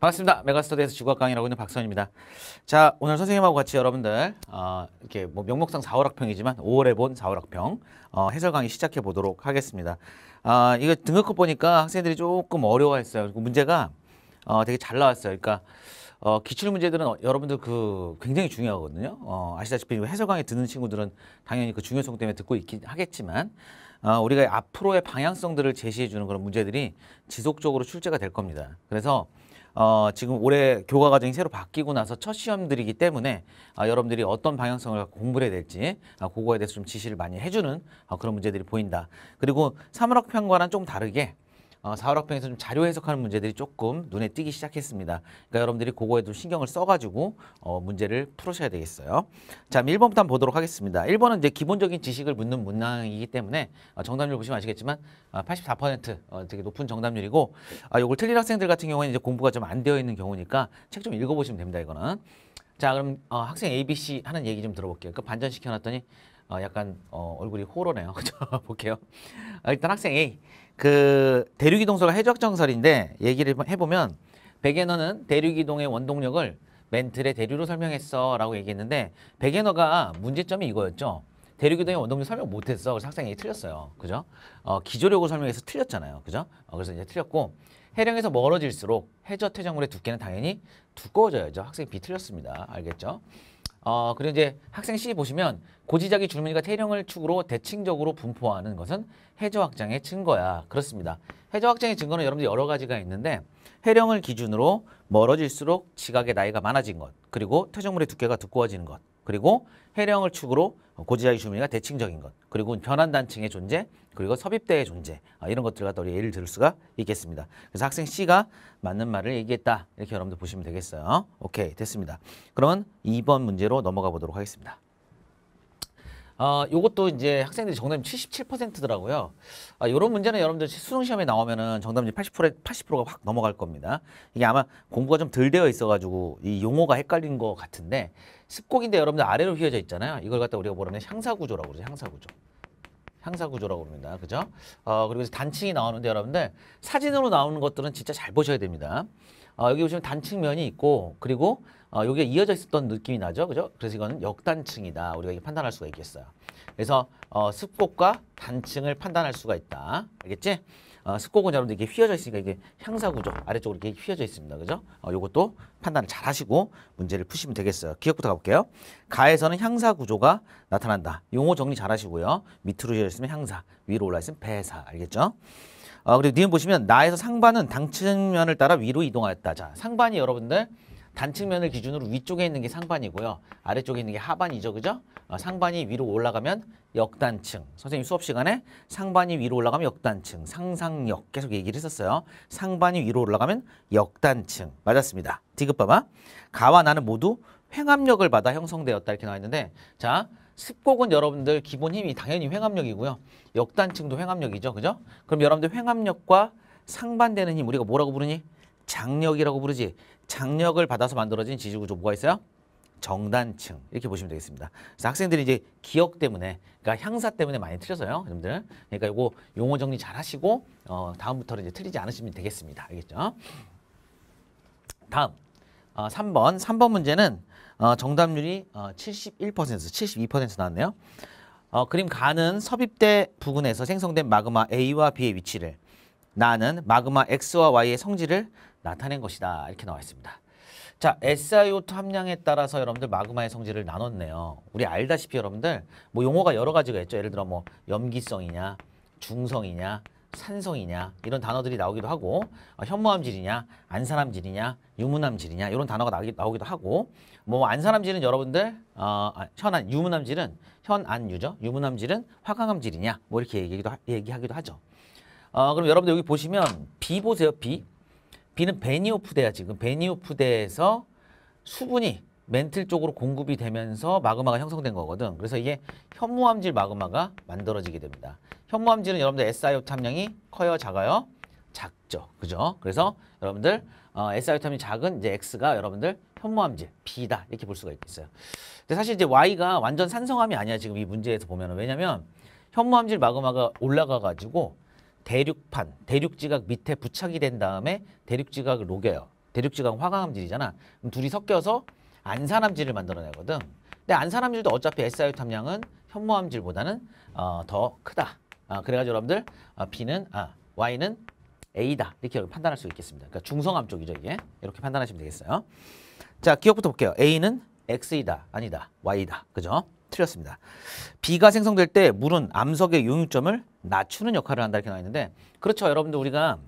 반갑습니다. 메가스터디에서 지구학 강의라고 있는 박선입니다. 자, 오늘 선생님하고 같이 여러분들 어, 이렇게 뭐 명목상 4월학평이지만 5월에 본 4월학평 어, 해설 강의 시작해 보도록 하겠습니다. 아, 이거 등급컷 보니까 학생들이 조금 어려워했어요. 그리고 문제가 어, 되게 잘 나왔어요. 그러니까 어, 기출 문제들은 여러분들 그 굉장히 중요하거든요. 어, 아시다시피 해설 강의 듣는 친구들은 당연히 그 중요성 때문에 듣고 있긴 하겠지만 어, 우리가 앞으로의 방향성들을 제시해 주는 그런 문제들이 지속적으로 출제가 될 겁니다. 그래서 어, 지금 올해 교과 과정이 새로 바뀌고 나서 첫 시험들이기 때문에 어, 여러분들이 어떤 방향성을 갖고 공부를 해야 될지 어, 그거에 대해서 좀 지시를 많이 해주는 어, 그런 문제들이 보인다. 그리고 사월학평과는좀 다르게 어, 사 4월 학평에서 좀 자료 해석하는 문제들이 조금 눈에 띄기 시작했습니다. 그러니까 여러분들이 그거에 도 신경을 써가지고 어, 문제를 풀으셔야 되겠어요. 자, 1번부터 한번 보도록 하겠습니다. 1번은 이제 기본적인 지식을 묻는 문항이기 때문에 어, 정답률 보시면 아시겠지만 어, 아, 84% 어, 되게 높은 정답률이고 아, 요걸 틀린 학생들 같은 경우에는 이제 공부가 좀 안 되어 있는 경우니까 책 좀 읽어보시면 됩니다. 이거는. 자, 그럼 어, 학생 ABC 하는 얘기 좀 들어볼게요. 그 반전시켜놨더니 어, 약간 어, 얼굴이 호러네요. 볼게요. 아, 일단 학생 A. 그 대륙이동설과 해적정설인데 얘기를 해보면 백에너는 대륙이동의 원동력을 멘틀의 대류로 설명했어 라고 얘기했는데 백에너가 문제점이 이거였죠. 대륙이동의 원동력 설명 못했어. 그래서 학생이 틀렸어요. 그죠? 어, 기조력을 설명해서 틀렸잖아요. 그죠? 어, 그래서 이제 틀렸고 해령에서 멀어질수록 해저 퇴적물의 두께는 당연히 두꺼워져야죠. 학생 B 틀렸습니다. 알겠죠? 어, 그리고 이제 학생 C 보시면 고지자기 줄무늬가 태령을 축으로 대칭적으로 분포하는 것은 해저 확장의 증거야. 그렇습니다. 해저 확장의 증거는 여러분들 여러 가지가 있는데 해령을 기준으로 멀어질수록 지각의 나이가 많아진 것 그리고 퇴적물의 두께가 두꺼워지는 것 그리고 해령을 축으로 고지자기 주민과 대칭적인 것, 그리고 변환단층의 존재, 그리고 섭입대의 존재 아, 이런 것들 과더우 예를 들을 수가 있겠습니다. 그래서 학생 C가 맞는 말을 얘기했다 이렇게 여러분들 보시면 되겠어요. 오케이 됐습니다. 그러면 2번 문제로 넘어가 보도록 하겠습니다. 어, 요것도 이제 학생들이 정답이 77%더라고요. 아, 요런 문제는 여러분들 수능 시험에 나오면은 정답률 80%에 80%가 확 넘어갈 겁니다. 이게 아마 공부가 좀 덜 되어 있어 가지고 이 용어가 헷갈린 것 같은데 습곡인데 여러분들 아래로 휘어져 있잖아요. 이걸 갖다 우리가 뭐라 하냐 향사 구조라고 그러죠. 향사 구조. 항사구조라고 합니다. 그죠? 어, 그리고 단층이 나오는데 여러분들 사진으로 나오는 것들은 진짜 잘 보셔야 됩니다. 어, 여기 보시면 단층면이 있고 그리고 어, 여기에 이어져 있었던 느낌이 나죠. 그죠? 그래서 이건 역단층이다. 우리가 판단할 수가 있겠어요. 그래서 어, 습곡과 단층을 판단할 수가 있다. 알겠지? 어, 습곡은 여러분들 이게 휘어져 있으니까 이게 향사 구조 아래쪽으로 이렇게 휘어져 있습니다. 그죠? 어, 요것도 판단을 잘 하시고 문제를 푸시면 되겠어요. 기억부터 가볼게요. 가에서는 향사 구조가 나타난다. 용어 정리 잘 하시고요. 밑으로 휘어져 있으면 향사, 위로 올라 있으면 배사. 알겠죠? 어, 그리고 니은 보시면 나에서 상반은 당층면을 따라 위로 이동하였다. 자, 상반이 여러분들 단측면을 기준으로 위쪽에 있는 게 상반이고요. 아래쪽에 있는 게 하반이죠. 그죠? 어, 상반이 위로 올라가면 역단층. 선생님 수업 시간에 상반이 위로 올라가면 역단층. 상상력 계속 얘기를 했었어요. 상반이 위로 올라가면 역단층. 맞았습니다. 디귿 봐봐. 가와 나는 모두 횡압력을 받아 형성되었다 이렇게 나와 있는데 자 습곡은 여러분들 기본 힘이 당연히 횡압력이고요. 역단층도 횡압력이죠. 그죠? 그럼 여러분들 횡압력과 상반되는 힘 우리가 뭐라고 부르니? 장력이라고 부르지. 장력을 받아서 만들어진 지지구조 뭐가 있어요? 정단층 이렇게 보시면 되겠습니다. 그래서 학생들이 이제 기억 때문에 그러니까 향사 때문에 많이 틀려서요, 여러분들. 그러니까 이거 용어 정리 잘 하시고 어, 다음부터는 이제 틀리지 않으시면 되겠습니다. 알겠죠? 다음 어, 3번 3번 문제는 어, 정답률이 어, 71% 72% 나왔네요. 어, 그림 가는 섭입대 부근에서 생성된 마그마 A와 B의 위치를 나는 마그마 X와 Y의 성질을 나타낸 것이다 이렇게 나와 있습니다. 자, SiO2 함량에 따라서 여러분들 마그마의 성질을 나눴네요. 우리 알다시피 여러분들 뭐 용어가 여러 가지가 있죠. 예를 들어 뭐 염기성이냐, 중성이냐, 산성이냐 이런 단어들이 나오기도 하고 어, 현무암질이냐, 안산암질이냐, 유문암질이냐 이런 단어가 나기, 나오기도 하고 뭐 안산암질은 여러분들 어, 아, 현안 유문암질은 현안유죠. 유문암질은 화강암질이냐 뭐 이렇게 얘기하기도, 하, 얘기하기도 하죠. 어, 그럼 여러분들 여기 보시면 B 보세요. B B는 베니오프대야 지금 베니오프대에서 수분이 멘틀 쪽으로 공급이 되면서 마그마가 형성된 거거든. 그래서 이게 현무암질 마그마가 만들어지게 됩니다. 현무암질은 여러분들 SiO2 함량이 커요, 작아요? 작죠. 그죠? 그래서 여러분들 어, SiO2 함량이 작은 이제 X가 여러분들 현무암질 B다 이렇게 볼 수가 있겠어요. 근데 사실 이제 Y가 완전 산성암이 아니야 지금 이 문제에서 보면 왜냐면 현무암질 마그마가 올라가 가지고 대륙판, 대륙지각 밑에 부착이 된 다음에 대륙지각을 녹여요. 대륙지각 화강암질이잖아. 그럼 둘이 섞여서 안산암질을 만들어내거든. 근데 안산암질도 어차피 SIU 함량은 현무암질보다는 어, 더 크다. 아, 그래가지고 여러분들 아, B는 아, Y는 A다 이렇게 판단할 수 있겠습니다. 그러니까 중성암 쪽이죠 이게 이렇게 판단하시면 되겠어요. 자 기억부터 볼게요. A는 X이다 아니다 Y다 그죠? 틀렸습니다. 비가 생성될 때 물은 암석의 용융점을 낮추는 역할을 한다 이렇게 나와 있는데 그렇죠. 여러분들 우리가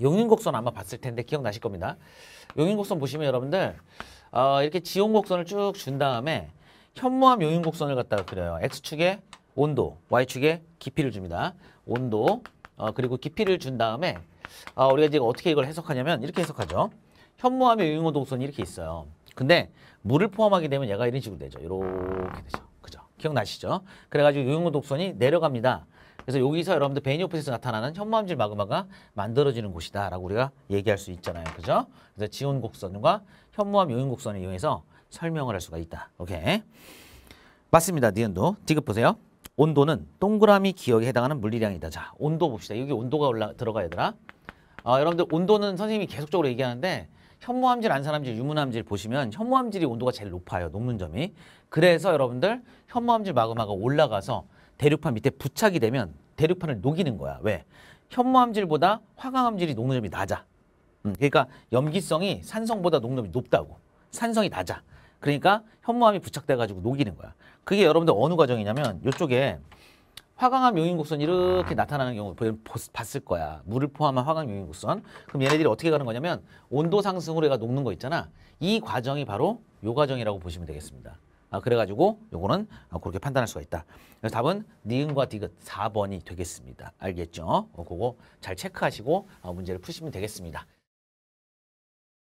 용융곡선 아마 봤을 텐데 기억나실 겁니다. 용융곡선 보시면 여러분들 어, 이렇게 지온곡선을 쭉 준 다음에 현무암 용융곡선을 갖다가 그려요. X축에 온도, Y축에 깊이를 줍니다. 온도, 어, 그리고 깊이를 준 다음에 어, 우리가 지금 어떻게 이걸 해석하냐면 이렇게 해석하죠. 현무암의 용융곡선이 이렇게 있어요. 근데 물을 포함하게 되면 얘가 이런 식으로 되죠. 이렇게 되죠. 그죠? 기억나시죠? 그래가지고 유형의 독선이 내려갑니다. 그래서 여기서 여러분들 베니오프에서 나타나는 현무암질 마그마가 만들어지는 곳이다라고 우리가 얘기할 수 있잖아요. 그죠? 그래서 지온 곡선과 현무암 요인 곡선을 이용해서 설명을 할 수가 있다. 오케이. 맞습니다. 니은도. 디귿 보세요. 온도는 동그라미 기억에 해당하는 물리량이다. 자, 온도 봅시다. 여기 온도가 올라 들어가야 되나? 아, 여러분들 온도는 선생님이 계속적으로 얘기하는데 현무암질, 안산암질, 유문암질 보시면 현무암질이 온도가 제일 높아요. 녹는 점이. 그래서 여러분들 현무암질 마그마가 올라가서 대륙판 밑에 부착이 되면 대륙판을 녹이는 거야. 왜? 현무암질보다 화강암질이 녹는 점이 낮아. 음, 그러니까 염기성이 산성보다 녹는 점이 높다고. 산성이 낮아. 그러니까 현무암이 부착돼가지고 녹이는 거야. 그게 여러분들 어느 과정이냐면 이쪽에 화강암 용인곡선 이렇게 나타나는 경우 봤을 거야. 물을 포함한 화강 용인곡선. 그럼 얘네들이 어떻게 가는 거냐면 온도 상승으로 얘가 녹는 거 있잖아. 이 과정이 바로 요 과정이라고 보시면 되겠습니다. 아, 그래가지고 요거는 그렇게 판단할 수가 있다. 그래서 답은 니은과 디귿 4번이 되겠습니다. 알겠죠? 어, 그거 잘 체크하시고 어, 문제를 푸시면 되겠습니다.